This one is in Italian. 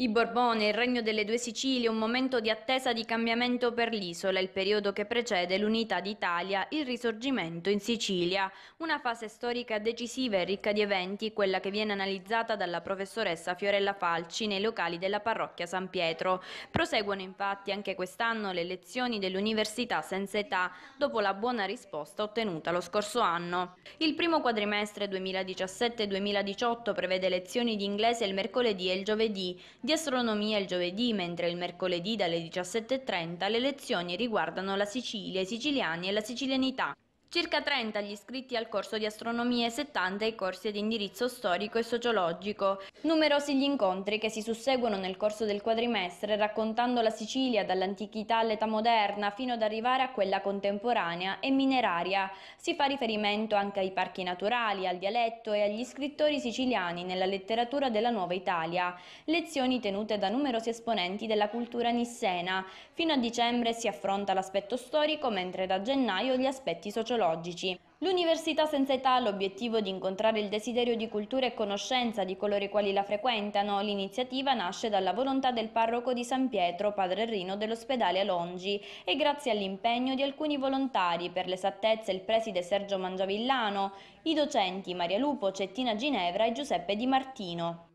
I Borbone, il regno delle due Sicilie, un momento di attesa di cambiamento per l'isola, il periodo che precede l'unità d'Italia, il risorgimento in Sicilia. Una fase storica decisiva e ricca di eventi, quella che viene analizzata dalla professoressa Fiorella Falci nei locali della parrocchia San Pietro. Proseguono infatti anche quest'anno le lezioni dell'Università senza età, dopo la buona risposta ottenuta lo scorso anno. Il primo quadrimestre 2017-2018 prevede lezioni di inglese il mercoledì e il giovedì, di astronomia il giovedì, mentre il mercoledì dalle 17.30 le lezioni riguardano la Sicilia, i siciliani e la sicilianità. Circa 30 gli iscritti al corso di astronomia e 70 i corsi di indirizzo storico e sociologico. Numerosi gli incontri che si susseguono nel corso del quadrimestre raccontando la Sicilia dall'antichità all'età moderna fino ad arrivare a quella contemporanea e mineraria. Si fa riferimento anche ai parchi naturali, al dialetto e agli scrittori siciliani nella letteratura della Nuova Italia. Lezioni tenute da numerosi esponenti della cultura nissena. Fino a dicembre si affronta l'aspetto storico mentre da gennaio gli aspetti sociologici geologici. L'Università senza età ha l'obiettivo di incontrare il desiderio di cultura e conoscenza di coloro i quali la frequentano. L'iniziativa nasce dalla volontà del parroco di San Pietro, padre Rino dell'ospedale Alongi, e grazie all'impegno di alcuni volontari, per l'esattezza il preside Sergio Mangiavillano, i docenti Maria Lupo, Cettina Ginevra e Giuseppe Di Martino.